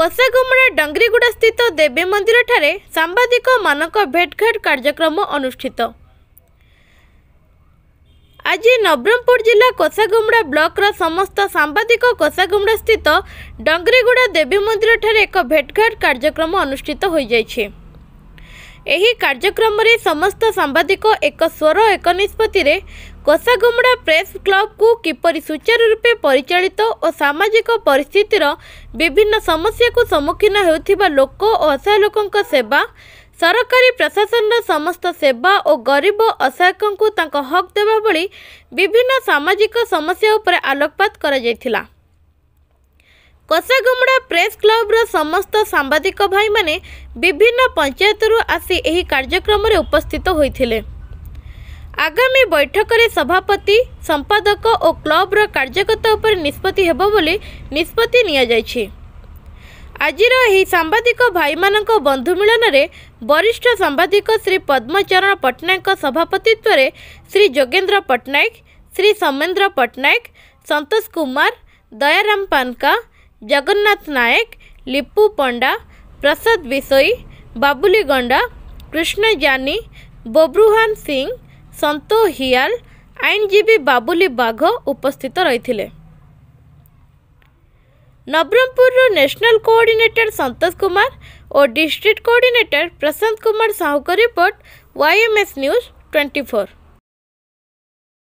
କଷାଗୁମୁଣା ଡଙ୍ଗରିଗୁଡ଼ା ସ୍ଥିତ ଦେବୀ ମନ୍ଦିରଠାରେ ସାମ୍ବାଦିକମାନଙ୍କ ଭେଟଘାଟ କାର୍ଯ୍ୟକ୍ରମ ଅନୁଷ୍ଠିତ ଆଜି ନବରଙ୍ଗପୁର ଜିଲ୍ଲା କଷାଗୁମୁଡ଼ା ବ୍ଲକର ସମସ୍ତ ସାମ୍ବାଦିକ କଷାଗୁମୁଡ଼ା ସ୍ଥିତ ଡଙ୍ଗରିଗୁଡ଼ା ଦେବୀ ମନ୍ଦିରଠାରେ ଏକ ଭେଟଘାଟ କାର୍ଯ୍ୟକ୍ରମ ଅନୁଷ୍ଠିତ ହୋଇଯାଇଛି ଏହି କାର୍ଯ୍ୟକ୍ରମରେ ସମସ୍ତ ସାମ୍ବାଦିକ ଏକ ସ୍ୱର ଏକ ନିଷ୍ପତ୍ତିରେ କଷାଗୁମୁଡ଼ା ପ୍ରେସ୍ କ୍ଲବ୍କୁ କିପରି ସୁଚାରୁ ରୂପେ ପରିଚାଳିତ ଓ ସାମାଜିକ ପରିସ୍ଥିତିର ବିଭିନ୍ନ ସମସ୍ୟାକୁ ସମ୍ମୁଖୀନ ହେଉଥିବା ଲୋକ ଓ ଅସହାୟ ଲୋକଙ୍କ ସେବା ସରକାରୀ ପ୍ରଶାସନର ସମସ୍ତ ସେବା ଓ ଗରିବ ଅସହାୟକଙ୍କୁ ତାଙ୍କ ହକ୍ ଦେବା ଭଳି ବିଭିନ୍ନ ସାମାଜିକ ସମସ୍ୟା ଉପରେ ଆଲୋକପାତ କରାଯାଇଥିଲା କଷାଗୁମୁଡ଼ା ପ୍ରେସ୍ କ୍ଲବ୍ର ସମସ୍ତ ସାମ୍ବାଦିକ ଭାଇମାନେ ବିଭିନ୍ନ ପଞ୍ଚାୟତରୁ ଆସି ଏହି କାର୍ଯ୍ୟକ୍ରମରେ ଉପସ୍ଥିତ ହୋଇଥିଲେ ଆଗାମୀ ବୈଠକରେ ସଭାପତି ସମ୍ପାଦକ ଓ କ୍ଲବ୍ର କାର୍ଯ୍ୟକର୍ତ୍ତା ଉପରେ ନିଷ୍ପତ୍ତି ହେବ ବୋଲି ନିଷ୍ପତ୍ତି ନିଆଯାଇଛି ଆଜିର ଏହି ସାମ୍ବାଦିକ ଭାଇମାନଙ୍କ ବନ୍ଧୁ ମିଳନରେ ବରିଷ୍ଠ ସାମ୍ବାଦିକ ଶ୍ରୀ ପଦ୍ମଚରଣ ପଟ୍ଟନାୟକଙ୍କ ସଭାପତିତ୍ୱରେ ଶ୍ରୀ ଯୋଗେନ୍ଦ୍ର ପଟ୍ଟନାୟକ ଶ୍ରୀ ସମେନ୍ଦ୍ର ପଟ୍ଟନାୟକ ସନ୍ତୋଷ କୁମାର ଦୟାରାମ ପାନକା ଜଗନ୍ନାଥ ନାୟକ ଲିପୁ ପଣ୍ଡା ପ୍ରସାଦ ବିଷୋଇ ବାବୁଲି ଗଣ୍ଡା କୃଷ୍ଣ ଜାନି ବବ୍ରୁହାନ ସିଂ ସନ୍ତୋ ହିଆଲ ଆଇନଜୀବୀ ବାବୁଲି ବାଘ ଉପସ୍ଥିତ ରହିଥିଲେ ନବରଙ୍ଗପୁରର ନ୍ୟାସନାଲ କୋଅର୍ଡିନେଟର ସନ୍ତୋଷ କୁମାର ଓ ଡିଷ୍ଟ୍ରିକ୍ଟ କୋଅର୍ଡିନେଟର ପ୍ରଶାନ୍ତ କୁମାର ସାହୁଙ୍କ report YMS news twenty four